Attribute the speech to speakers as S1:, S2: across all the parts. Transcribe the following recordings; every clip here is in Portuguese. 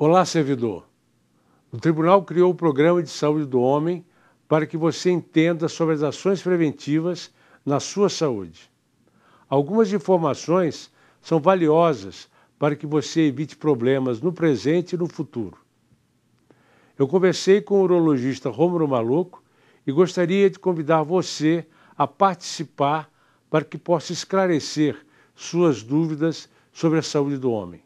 S1: Olá, servidor. O tribunal criou o Programa de Saúde do Homem para que você entenda sobre as ações preventivas na sua saúde. Algumas informações são valiosas para que você evite problemas no presente e no futuro. Eu conversei com o urologista Romero Maluco e gostaria de convidar você a participar para que possa esclarecer suas dúvidas sobre a saúde do homem.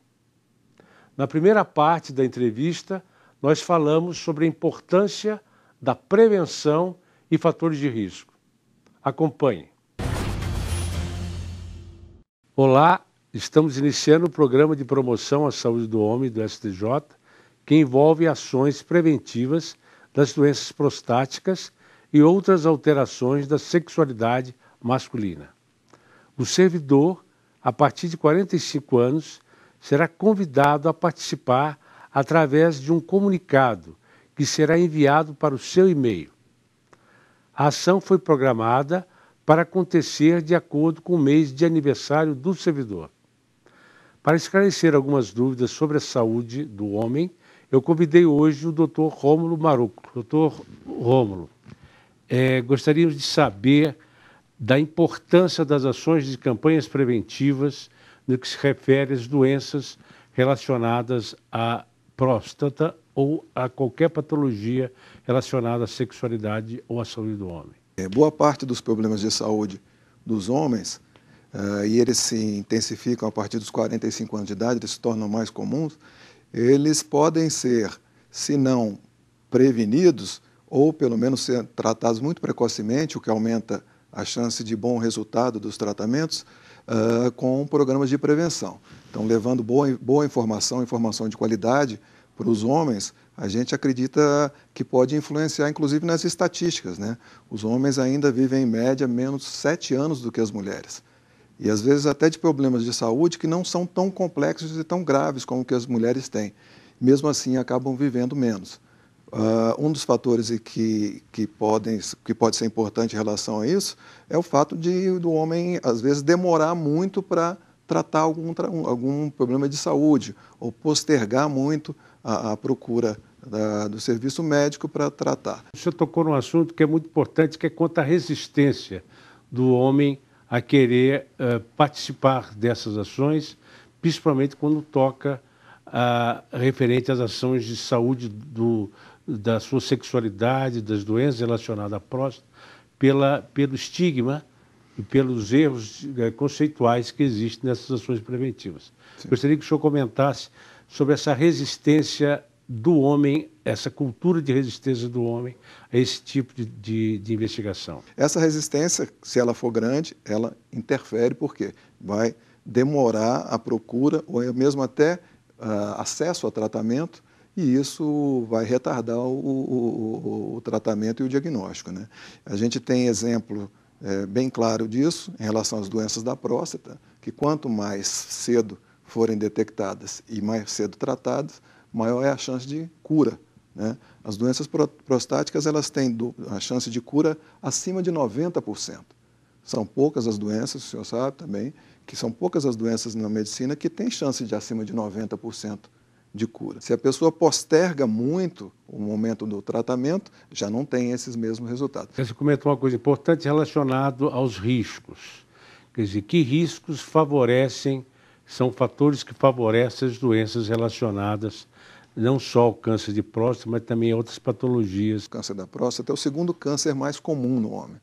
S1: Na primeira parte da entrevista, nós falamos sobre a importância da prevenção e fatores de risco. Acompanhe. Olá, estamos iniciando o programa de promoção à saúde do homem do STJ, que envolve ações preventivas das doenças prostáticas e outras alterações da sexualidade masculina. O servidor, a partir de 45 anos, será convidado a participar através de um comunicado que será enviado para o seu e-mail. A ação foi programada para acontecer de acordo com o mês de aniversário do servidor. Para esclarecer algumas dúvidas sobre a saúde do homem, eu convidei hoje o Dr. Rômulo Maruco. Dr. Rômulo, é, gostaríamos de saber da importância das ações de campanhas preventivas no que se refere às doenças relacionadas à próstata ou a qualquer patologia relacionada à sexualidade ou à saúde do homem.
S2: É, boa parte dos problemas de saúde dos homens, uh, e eles se intensificam a partir dos 45 anos de idade, eles se tornam mais comuns, eles podem ser, se não prevenidos, ou pelo menos ser tratados muito precocemente, o que aumenta a chance de bom resultado dos tratamentos, uh, com programas de prevenção. Então, levando boa, boa informação, informação de qualidade para os homens, a gente acredita que pode influenciar, inclusive, nas estatísticas. Né? Os homens ainda vivem, em média, menos sete anos do que as mulheres. E, às vezes, até de problemas de saúde que não são tão complexos e tão graves como que as mulheres têm. Mesmo assim, acabam vivendo menos. Uh, um dos fatores que, que, podem, que pode ser importante em relação a isso é o fato de do homem, às vezes, demorar muito para tratar algum, algum problema de saúde ou postergar muito a, a procura da, do serviço médico
S1: para tratar. Você tocou num assunto que é muito importante, que é quanto à resistência do homem a querer uh, participar dessas ações, principalmente quando toca uh, referente às ações de saúde do, da sua sexualidade, das doenças relacionadas à próstata, pela, pelo estigma e pelos erros eh, conceituais que existem nessas ações preventivas. Sim. Gostaria que o senhor comentasse sobre essa resistência do homem, essa cultura de resistência do homem a esse tipo de, de, de investigação.
S2: Essa resistência, se ela for grande, ela interfere porque vai demorar a procura ou mesmo até uh, acesso a tratamento e isso vai retardar o, o, o, o tratamento e o diagnóstico. Né? A gente tem exemplo é, bem claro disso em relação às doenças da próstata, que quanto mais cedo forem detectadas e mais cedo tratadas, maior é a chance de cura. Né? As doenças prostáticas elas têm a chance de cura acima de 90%. São poucas as doenças, o senhor sabe também, que são poucas as doenças na medicina que têm chance de acima de 90% de cura. Se a pessoa posterga muito o momento do
S1: tratamento, já não tem esses mesmos resultados. Você comentou uma coisa importante relacionada aos riscos. Quer dizer, que riscos favorecem, são fatores que favorecem as doenças relacionadas não só ao câncer de próstata, mas também a outras patologias. O câncer da
S2: próstata é o segundo câncer mais comum no homem,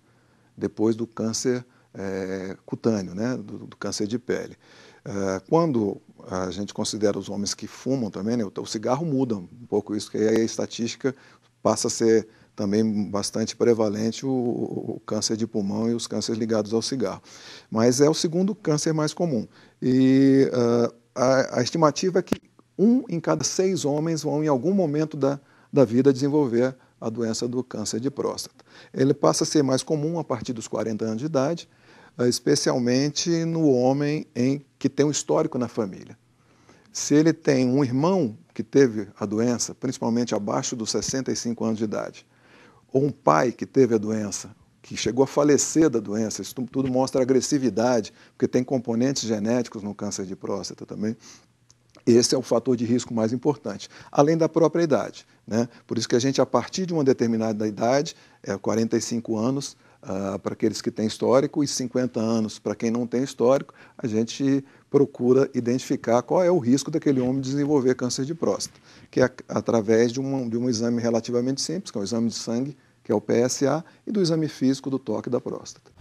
S2: depois do câncer é, cutâneo, né, do, do câncer de pele. Eh, quando a gente considera os homens que fumam também, né, o cigarro muda um pouco isso, que aí a estatística passa a ser também bastante prevalente o, o, câncer de pulmão e os cânceres ligados ao cigarro. Mas é o segundo câncer mais comum. E uh, a, a, estimativa é que um em cada seis homens vão, em algum momento da, da vida, desenvolver a doença do câncer de próstata. Ele passa a ser mais comum a partir dos 40 anos de idade eh, especialmente no homem em que tem um histórico na família. Se ele tem um irmão que teve a doença, principalmente abaixo dos 65 anos de idade, ou um pai que teve a doença, que chegou a falecer da doença, isso tudo mostra agressividade, porque tem componentes genéticos no câncer de próstata também. Esse é o fator de risco mais importante, além da própria idade. Né? Por isso que a gente, a partir de uma determinada idade, é 45 anos, ah, para aqueles que têm histórico e 50 anos para quem não tem histórico, a gente procura identificar qual é o risco daquele homem desenvolver câncer de próstata, que é através de, de um exame relativamente simples, que é o exame de sangue, que é o PSA, e do exame físico do toque da próstata.